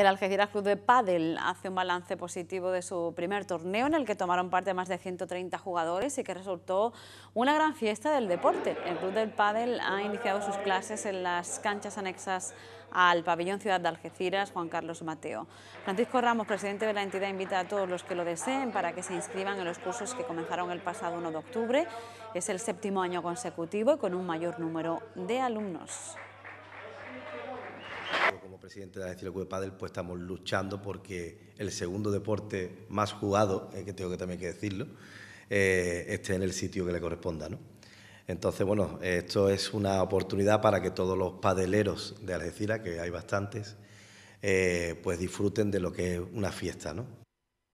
el Algeciras Club de Padel hace un balance positivo de su primer torneo en el que tomaron parte más de 130 jugadores y que resultó una gran fiesta del deporte. El Club del Padel ha iniciado sus clases en las canchas anexas al pabellón Ciudad de Algeciras, Juan Carlos Mateo. Francisco Ramos, presidente de la entidad, invita a todos los que lo deseen para que se inscriban en los cursos que comenzaron el pasado 1 de octubre. Es el séptimo año consecutivo y con un mayor número de alumnos como presidente de la de Padel, pues estamos luchando porque el segundo deporte más jugado, eh, que tengo que también que decirlo, eh, esté en el sitio que le corresponda, ¿no? Entonces, bueno, esto es una oportunidad para que todos los padeleros de Algeciras, que hay bastantes, eh, pues disfruten de lo que es una fiesta, ¿no?